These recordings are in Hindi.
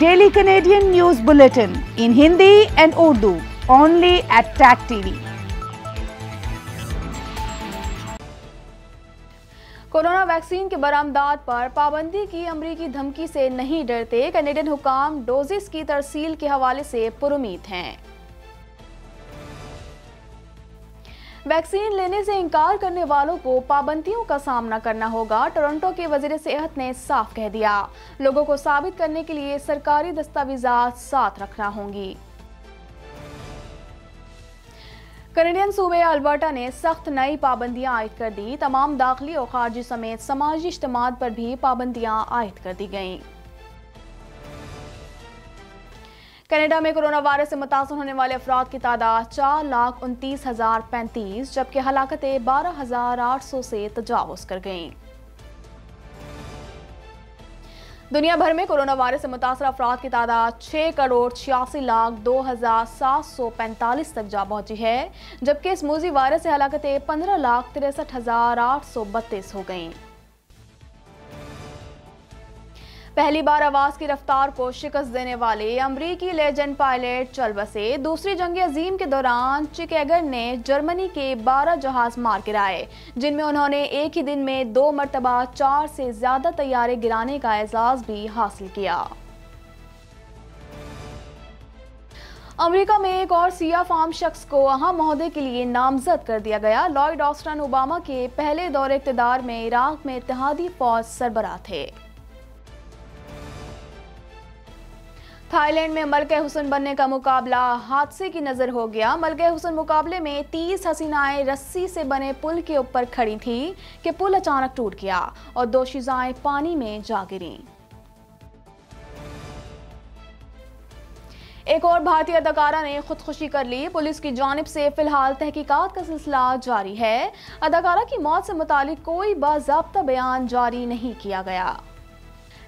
daily Canadian news bulletin in Hindi and Urdu only at Tag TV corona vaccine के बरामदात पर पाबंदी की अमरीकी धमकी से नहीं डरते कनेडियन हुकाम डोजेस की तरसील के हवाले से पुरुमीत हैं वैक्सीन लेने से इनकार करने वालों को पाबंदियों का सामना करना होगा टोरंटो के वजीर सेहत ने साफ कह दिया लोगों को साबित करने के लिए सरकारी दस्तावेजा साथ रखना होंगी कनेडियन सूबे अल्बर्टा ने सख्त नई पाबंदियां आयद कर दी तमाम दाखिली और खारजी समेत समाजी इज्तम पर भी पाबंदियां आयद कर दी गईं कनाडा में कोरोना वायरस से मुतासर होने वाले अफराद की तादाद चार लाख उनतीस हज़ार पैंतीस जबकि हलाकतें बारह हज़ार आठ सौ से तजावज़ कर गईं दुनिया भर में कोरोना वायरस से मुतासर अफराद की तादाद छह करोड़ छियासी लाख दो हज़ार सात सौ पैंतालीस तक जा पहुंची है जबकि इस मूजी वायरस से हलाकतें पंद्रह लाख तिरसठ हज़ार आठ सौ बत्तीस हो गईं पहली बार आवाज़ की रफ्तार को शिकस्त देने वाले अमरीकी लेजेंड पायलट चल बसे दूसरी जंग अजीम के दौरान चिकेगर ने जर्मनी के 12 जहाज मार गिराए जिनमें उन्होंने एक ही दिन में दो मरतबा चार से ज़्यादा तैयारे गिराने का एजाज़ भी हासिल किया अमेरिका में एक और सिया फार्म शख्स को अहम अहदे के लिए नामजद कर दिया गया लॉयड ऑस्टन ओबामा के पहले दौरे इकतदार में इराक में इतिहादी फौज सरबरा थे थाईलैंड में मलके हुसन बनने का मुकाबला हादसे की नज़र हो गया मलके हुसन मुकाबले में तीस हसीनाएं रस्सी से बने पुल के ऊपर खड़ी थी कि पुल अचानक टूट गया और दो शिजाएं पानी में जा गिरी एक और भारतीय अदाकारा ने खुदकुशी कर ली पुलिस की जानब से फिलहाल तहकीकात का सिलसिला जारी है अदाकारा की मौत से मुतालिक कोई बाबा बयान जारी नहीं किया गया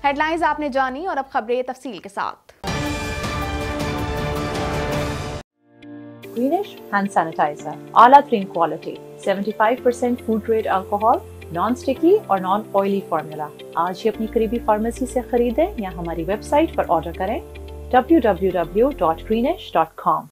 हेडलाइंस आपने जानी और अब खबरें तफसील के साथ Greenish hand sanitizer, Ala 3 quality, 75% food grade alcohol, non sticky और नॉन ऑयली फार्मूला आज ही अपनी करीबी फार्मेसी से खरीदें या हमारी वेबसाइट पर ऑर्डर करें www.greenish.com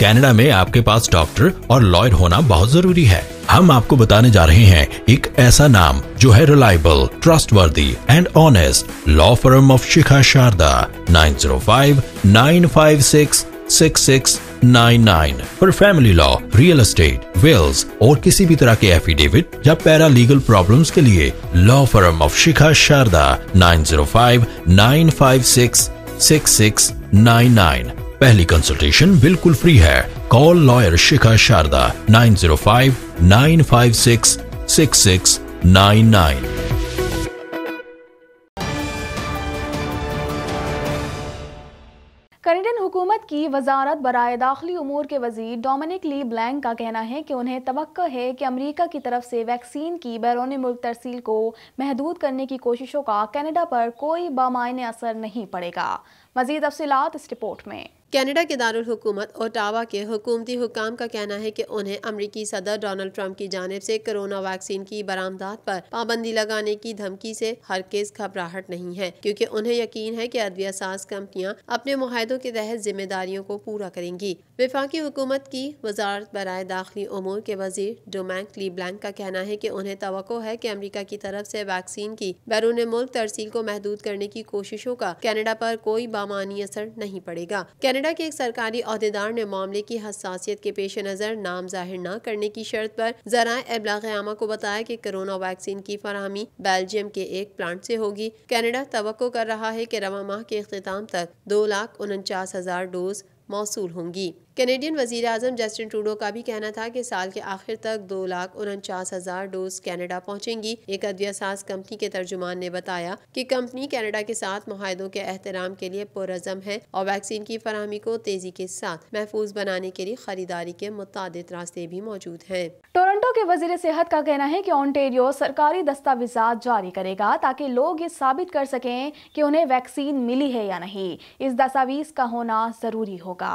कनाडा में आपके पास डॉक्टर और लॉयर होना बहुत जरूरी है हम आपको बताने जा रहे हैं एक ऐसा नाम जो है reliable trustworthy and honest law firm of Shikha Sharda nine zero five nine five six six six for family law real estate wills और किसी भी तरह के एफिडेविट या पैरा लीगल प्रॉब्लम के लिए law firm of Shikha Sharda 9059566699 पहली कंसल्टेशन बिल्कुल फ्री है call lawyer Shikha Sharda 9059566699 Canadian हुकूमत की वजारत बरए दाखिली अमूर के वजीर डोमिनिक ली ब्लैंक का कहना है कि उन्हें तो है कि अमरीका की तरफ से वैक्सीन की बैरून मुल्क तरसील को महदूद करने की कोशिशों का कनेडा पर कोई बामायने असर नहीं पड़ेगा मजीद तफसीत इस रिपोर्ट में कनाडा के दारकूमत ओटावा के हुकूमती हुकाम का कहना है कि उन्हें अमरीकी सदर डोनल्ड ट्रंप की जानब से कोरोना वैक्सीन की बरामदात पर पाबंदी लगाने की धमकी से केस घबराहट नहीं है क्योंकि उन्हें यकीन है कि अद्विया साज कंपनियां अपने माहों के तहत जिम्मेदारियों को पूरा करेंगी विफाकी हुकूमत की वजारत बरए दाखिली अमूर के वजीर डोमैंक ली ब्लैंक का कहना है की उन्हें तो है की अमरीका की तरफ ऐसी वैक्सीन की बैरून मुल्क तरसील को महदूद करने की कोशिशों का कैनेडा आरोप कोई बामानी असर नहीं पड़ेगा कनाडा के एक सरकारी अहदेदार ने मामले की हसासियत के पेश नज़र नाम जाहिर न करने की शर्त पर जरा एबलागामा को बताया कि कोरोना वैक्सीन की फरहमी बेल्जियम के एक प्लांट से होगी कनाडा तो कर रहा है कि रवा माह के अख्ताम तक दो लाख उनचास हजार डोज मौसू होंगी कैनेडियन वजीर अजम जस्टिन ट्रूडो का भी कहना था कि साल के आखिर तक दो लाख उनचास हज़ार डोज कैनेडा पहुँचेंगी एक अद्विया साज कंपनी के तर्जुमान ने बताया कि कंपनी कैनेडा के साथ माहों के अहतराम के लिए पुरजम है और वैक्सीन की फरहमी को तेजी के साथ महफूज बनाने के लिए खरीदारी के मुताद रास्ते भी मौजूद है टोरंटो के वजीर सेहत का कहना है की ओंटेरियो सरकारी दस्तावेजा जारी करेगा ताकि लोग ये साबित कर सकें की उन्हें वैक्सीन मिली है या नहीं इस दस्तावेज का होना जरूरी होगा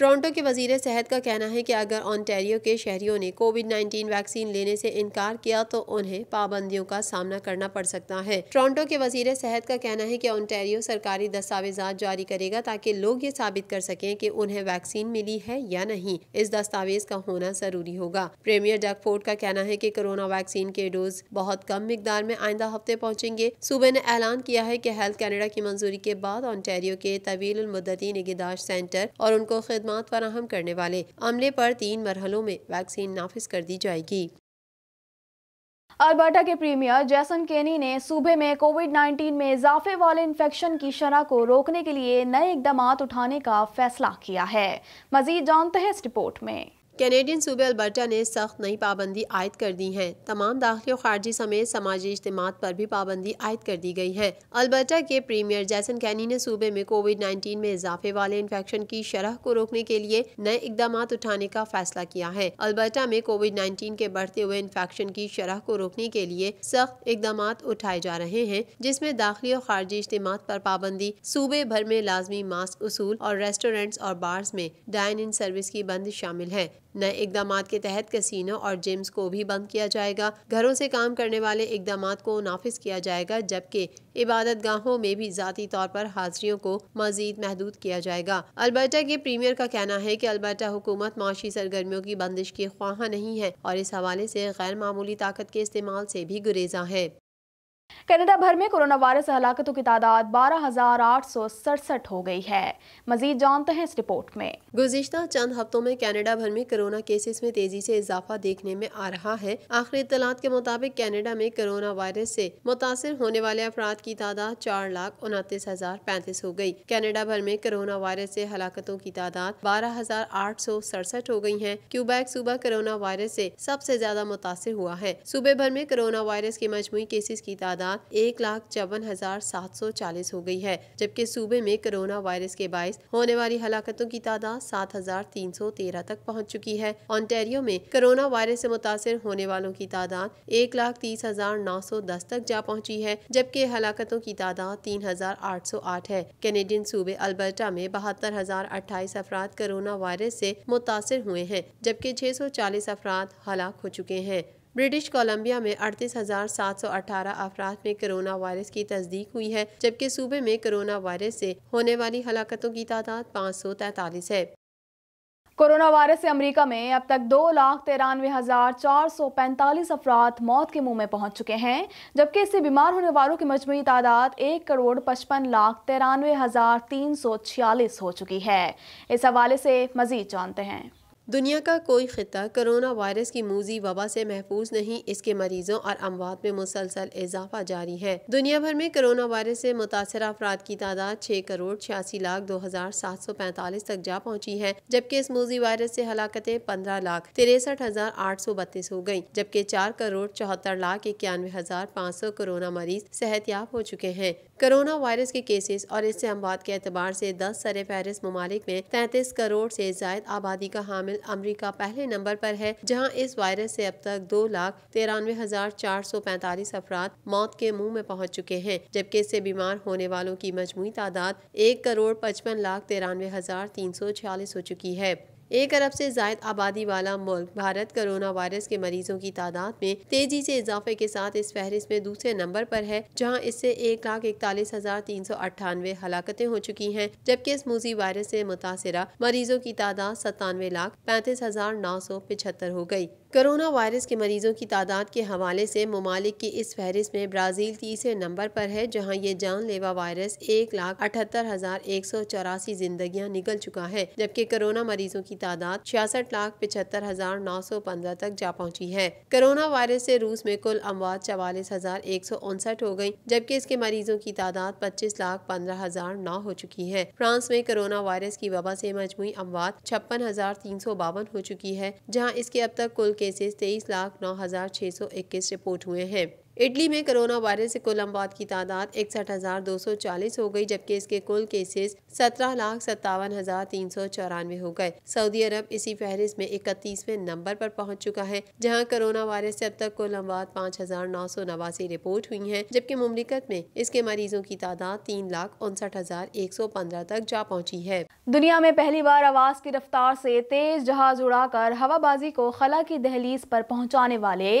टोरंटो के वजीर सेहत का कहना है कि अगर ऑनटेरियो के शहरीों ने कोविड 19 वैक्सीन लेने से इनकार किया तो उन्हें पाबंदियों का सामना करना पड़ सकता है टोरंटो के वजीर सेहत का कहना है कि ऑनटेरियो सरकारी दस्तावेजा जारी करेगा ताकि लोग ये साबित कर सकें कि उन्हें वैक्सीन मिली है या नहीं इस दस्तावेज का होना जरूरी होगा प्रेमियर डकफोर्ड का कहना है की कोरोना वैक्सीन के डोज बहुत कम मकदार में आइंदा हफ्ते पहुँचेंगे सूबे ने ऐलान किया है की हेल्थ कैनेडा की मंजूरी के बाद ऑन्टेरियो के तवील मुद्दती निगहदाश्त सेंटर और उनको खिदमत खदमात फराहम करने वाले अमले पर तीन मरहलों में वैक्सीन नाफिज कर दी जाएगी अल्बर्टा के प्रीमियर जैसन केनी ने सूबे में कोविड 19 में इजाफे वाले इन्फेक्शन की शरह को रोकने के लिए नए इकदाम उठाने का फैसला किया है मजीद जानते हैं इस रिपोर्ट में कैनेडियन सूबे अल्बर्टा ने सख्त नई पाबंदी आयद कर दी है तमाम दाखिले और खारजी समेत समाजी इज्तम पर भी पाबंदी आयद कर दी गई है अल्बर्टा के प्रीमियर जैसन कैनी ने सूबे में कोविड नाइन्टीन में इजाफे वाले इन्फेक्शन की शरह को रोकने के लिए नए इकदाम उठाने का फैसला किया है अल्बर्टा में कोविड नाइन्टीन के बढ़ते हुए इन्फेक्शन की शरह को रोकने के लिए सख्त इकदाम उठाए जा रहे हैं जिसमे दाखिले और खारजी इज्तम पर पाबंदी सूबे भर में लाजमी मास्क उसूल और रेस्टोरेंट्स और बार्स में डाइन इन सर्विस की बंद शामिल है नए इकदाम के तहत कैसीनो और जिम्स को भी बंद किया जाएगा घरों से काम करने वाले इकदाम को नाफिज किया जाएगा जबकि इबादत गाहों में भी ज़ाती तौर पर हाजियों को मजीद महदूद किया जाएगा अलबर्टा के प्रीमियर का कहना है की अलबर्टा हुकूमत माशी सरगर्मियों की बंदिश की ख्वाह नहीं है और इस हवाले से गैर मामूली ताकत के इस्तेमाल से भी गुरेजा है कनाडा भर में कोरोना वायरस हलाकतों की तादाद बारह हजार आठ सौ सड़सठ हो गई है मजीद जानते हैं इस रिपोर्ट में गुजशत चंद हफ्तों में कनाडा भर में कोरोना केसेस में तेजी से इजाफा देखने में आ रहा है आखिरी इतलात के मुताबिक कनाडा में कोरोना वायरस से मुतासर होने वाले अफराद की तादाद चार लाख उनतीस हजार पैंतीस हो गयी कनाडा भर में कोरोना वायरस ऐसी हलाकतों की तादाद बारह हजार आठ सौ सड़सठ हो गई है क्यूबैक सूबा कोरोना वायरस ऐसी सबसे ज्यादा मुतासर हुआ है सूबे भर में कोरोना वायरस के मजमू केसेस की तादाद तादाद एक लाख चौवन हजार सात सौ चालीस हो गई है जबकि सूबे में कोरोना वायरस के बायस होने वाली हलाकतों की तादाद सात हजार तीन सौ तेरह तक पहुँच चुकी है ऑन्टेरियो में कोरोना वायरस ऐसी मुतासर होने वालों की तादाद एक लाख तीस हजार नौ सौ दस तक जा पहुँची है जबकि हलाकतों की तादाद तीन हजार आठ सौ आठ है कैनेडियन सूबे अल्बर्टा में बहत्तर हजार अट्ठाईस अफराद कोरोना वायरस ऐसी मुतासर हुए हैं जबकि छह सौ चालीस अफराद हलाक हो चुके हैं ब्रिटिश कोलंबिया में अड़तीस हजार सात सौ अठारह अफराद में कोरोना वायरस की तस्दीक हुई है जबकि सूबे में कोरोना वायरस से होने वाली हलाकतों की तादाद पाँच सौ तैतालीस है कोरोना वायरस से अमेरिका में अब तक दो लाख तिरानवे हज़ार चार सौ पैंतालीस अफराद मौत के मुंह में पहुंच चुके हैं जबकि इससे बीमार होने वालों की मजमू तादाद एक करोड़ पचपन लाख तिरानवे हज़ार तीन सौ छियालीस हो चुकी है इस हवाले से मजीद जानते हैं दुनिया का कोई खत्ता करोना वायरस की मूजी वबा से महफूज नहीं इसके मरीजों और अमवात में मुसलसल इजाफा जारी है दुनिया भर में करोना वायरस से मुतासर अफराद की तादाद छः करोड़ छियासी लाख दो हजार सात सौ पैंतालीस तक जा पहुँची है जबकि इस मूजी वायरस से हलाकतें पंद्रह लाख तिरसठ हजार आठ सौ बत्तीस हो गयी जबकि चार करोड़ चौहत्तर लाख इक्यानवे हजार पाँच सौ करोना मरीज सेहतियाब हो चुके हैं करोना वायरस के केसेस और इससे अमवात के एतबार से दस सर फहरिस्त ममालिक में तैंतीस करोड़ से जायद आबादी का हामिल अमेरिका पहले नंबर पर है जहां इस वायरस से अब तक दो लाख तिरानवे हजार चार सौ पैंतालीस अफराद मौत के मुंह में पहुंच चुके हैं जबकि इससे बीमार होने वालों की मजमू तादाद एक करोड़ पचपन लाख तिरानवे हजार तीन सौ छियालीस हो चुकी है एक अरब से जायद आबादी वाला मुल्क भारत कोरोना वायरस के मरीजों की तादाद में तेजी से इजाफे के साथ इस फहरिस्त में दूसरे नंबर पर है जहां इससे एक लाख इकतालीस हजार तीन सौ अट्ठानवे हलाकते हो चुकी हैं जबकि इस मूजी वायरस से मुतासरा मरीजों की तादाद सतानवे लाख पैंतीस हजार नौ सौ पिछहत्तर हो गई करोना वायरस के मरीजों की तादाद के हवाले से ममालिक की इस फहरिस्त में ब्राज़ील तीसरे नंबर पर है जहां ये जानलेवा वायरस एक लाख अठहत्तर हज़ार एक सौ चौरासी जिंदगियाँ निकल चुका है जबकि कोरोना मरीजों की तादाद छियासठ लाख पिछहत्तर हज़ार नौ सौ पंद्रह तक जा पहुँची है कोरोना वायरस से रूस में कुल अमवात चवालीस हज़ार एक सौ उनसठ हो गयी जबकि इसके मरीजों की तादाद पच्चीस लाख पंद्रह हज़ार नौ हो चुकी है फ्रांस में कोरोना वायरस की वबा से मजमू अमवात छप्पन हज़ार तीन सौ बावन हो चुकी है जहाँ इसके अब तक कुल केसेस तेईस लाख नौ हज़ार छः सौ इक्कीस रिपोर्ट हुए हैं इटली में कोरोना वायरस से कुल अमवात की तादाद इकसठ हज़ार दो सौ चालीस हो गई जबकि इसके कुल केसेस सत्रह लाख सत्तावन हज़ार तीन सौ चौरानवे हो गए सऊदी अरब इसी फहरिस्त में इकतीसवें नंबर पर पहुंच चुका है जहां कोरोना वायरस से अब तक कुल अमवात पाँच हज़ार नौ सौ नवासी रिपोर्ट हुई है जबकि ममलिकत में इसके मरीजों की तादाद तीन लाख उनसठ हज़ार एक सौ पंद्रह तक जा पहुँची है दुनिया में पहली बार आवाज़ की रफ्तार से तेज जहाज उड़ाकर हवाबाजी को खला की दहलीज पर पहुंचाने वाले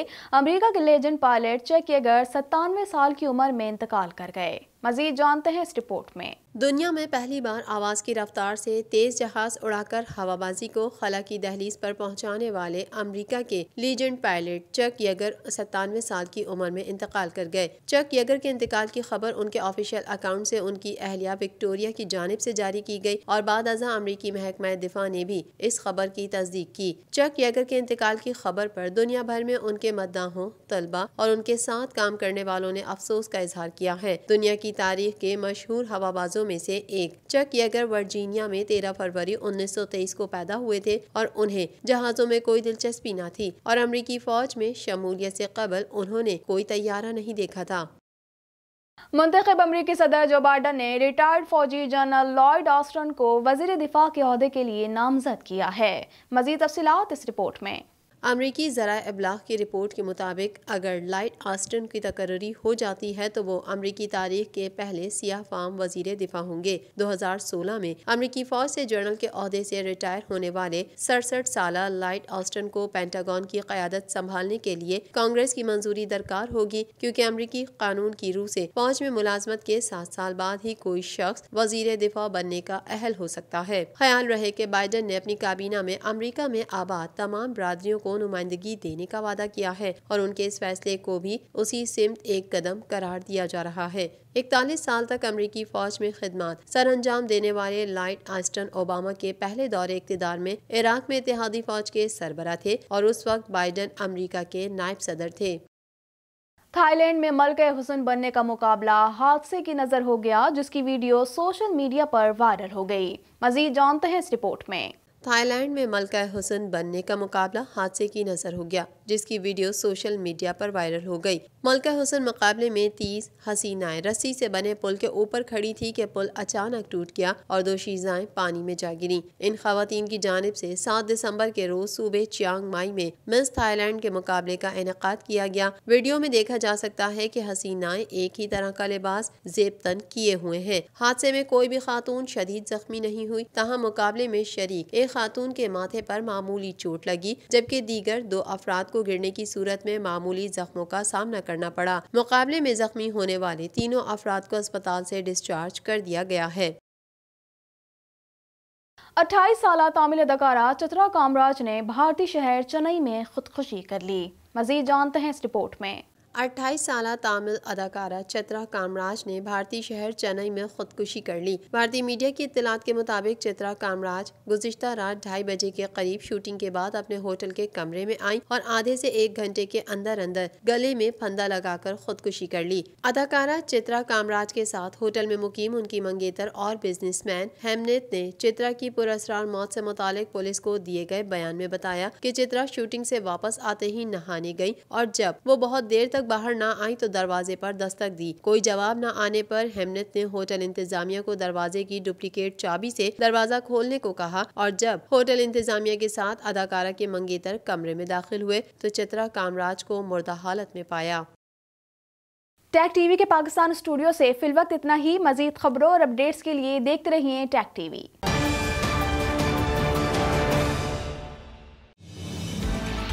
अमरीका के लेजेंड पायलट चेक के सत्तानवे साल की उम्र में इंतकाल कर गए मजीद जानते हैं इस रिपोर्ट में दुनिया में पहली बार आवाज़ की रफ्तार से तेज जहाज उड़ाकर हवाबाजी को खला की दहलीज पर पहुंचाने वाले अमेरिका के लीजेंड पायलट चक यगर सत्तानवे साल की उम्र में इंतकाल कर गए चक यगर के इंतकाल की खबर उनके ऑफिशियल अकाउंट से उनकी अहलिया विक्टोरिया की जानब से जारी की गई और बाद अजा अमरीकी महकमा दिफा ने भी इस खबर की तस्दीक की चक यगर के इंतकाल की खबर पर दुनिया भर में उनके मद्दाहों तलबा और उनके साथ काम करने वालों ने अफसोस का इजहार किया है दुनिया की की तारीख के मशहूर हवाबाजों में से एक चक यगर वर्जीनिया में 13 फरवरी 1923 को पैदा हुए थे और उन्हें जहाजों में कोई दिलचस्पी न थी और अमरीकी फौज में शमूलियत से कबल उन्होंने कोई तैयारा नहीं देखा था मुंतब अमरीकी सदर जो बाइडन ने रिटायर्ड फौजी जनरल लॉयड ऑस्टन को वजीर दिफा के अहदे के लिए नामजद किया है मजीद तफसीत इस रिपोर्ट में अमरीकी ज़रा अबलाग की रिपोर्ट के मुताबिक अगर लाइट आस्टन की तकर्री हो जाती है तो वो अमरीकी तारीख के पहले सियाह फाम वजीर दिफा होंगे 2016 में अमरीकी फौज से जनरल के अहदे से रिटायर होने वाले सड़सठ साल लाइट आस्टन को पेंटागन की क्यादत संभालने के लिए कांग्रेस की मंजूरी दरकार होगी क्योंकि अमरीकी कानून की रूह से फौज में मुलाजमत के सात साल बाद ही कोई शख्स वजीर दिफा बनने का अहल हो सकता है ख्याल रहे की बाइडन ने अपनी काबीना में अमरीका में आबाद तमाम बरदरियों को को नुमाइंदगी देने का वादा किया है और उनके इस फैसले को भी उसी सिमत एक कदम करार दिया जा रहा है इकतालीस साल तक अमरीकी फौज में खदमात सर अंजाम देने वाले लाइट आस्टन ओबामा के पहले दौरे इकतदार में इराक में इतिहादी फौज के सरबरा थे और उस वक्त बाइडन अमरीका के नायब सदर थे थाईलैंड में मलक हुसन बनने का मुकाबला हादसे की नजर हो गया जिसकी वीडियो सोशल मीडिया पर वायरल हो गई मजीद जानते हैं इस रिपोर्ट में थाईलैंड में मलका हुसैन बनने का मुकाबला हादसे की नजर हो गया जिसकी वीडियो सोशल मीडिया पर वायरल हो गई मलका हुसैन मुकाबले में तीस हसीनाएं रस्सी से बने पुल के ऊपर खड़ी थी कि पुल अचानक टूट गया और दो शीजाएं पानी में जा गिरी इन खातन की जानब से सात दिसंबर के रोज सूबे चियांग माई में मिस थाईलैंड के मुकाबले का इनका किया गया वीडियो में देखा जा सकता है की हसीनाएं एक ही तरह का लिबास जेब तन किए हुए है हादसे में कोई भी खातून शदीद जख्मी नहीं हुई तहा मुकाबले में शरीक एक खातून के माथे पर मामूली चोट लगी जबकि दीगर दो अफराद को गिरने की सूरत में मामूली जख्मों का सामना करना पड़ा मुकाबले में जख्मी होने वाले तीनों अफराद को अस्पताल से डिस्चार्ज कर दिया गया है अट्ठाईस साल तमिल अदाकारा चित्रा कामराज ने भारतीय शहर चेन्नई में खुदकुशी कर ली मजीद जानते हैं इस रिपोर्ट में अट्ठाईस साल तमिल अदाकारा चित्रा कामराज ने भारतीय शहर चेन्नई में खुदकुशी कर ली भारतीय मीडिया की इतलात के मुताबिक चित्रा कामराज गुजशत रात ढाई बजे के करीब शूटिंग के बाद अपने होटल के कमरे में आई और आधे से एक घंटे के अंदर अंदर गले में फंदा लगाकर खुदकुशी कर ली अदाकारा चित्रा कामराज के साथ होटल में मुकीम उनकी मंगेतर और मैन हेमनेत ने चित्रा की पुरस्कार मौत ऐसी मुतालिक पुलिस को दिए गए बयान में बताया की चित्रा शूटिंग ऐसी वापस आते ही नहाने गयी और जब वो बहुत देर तक तक बाहर न आई तो दरवाजे पर दस्तक दी कोई जवाब न आने पर हेमनत ने होटल इंतजामिया को दरवाजे की डुप्लीकेट चाबी से दरवाजा खोलने को कहा और जब होटल इंतजामिया के साथ अदाकारा के मंगेतर कमरे में दाखिल हुए तो चित्रा कामराज को मुर्दा हालत में पाया टैग टीवी के पाकिस्तान स्टूडियो से फिलवक्त इतना ही मजीद खबरों और अपडेट्स के लिए देखते रहिए टैग टीवी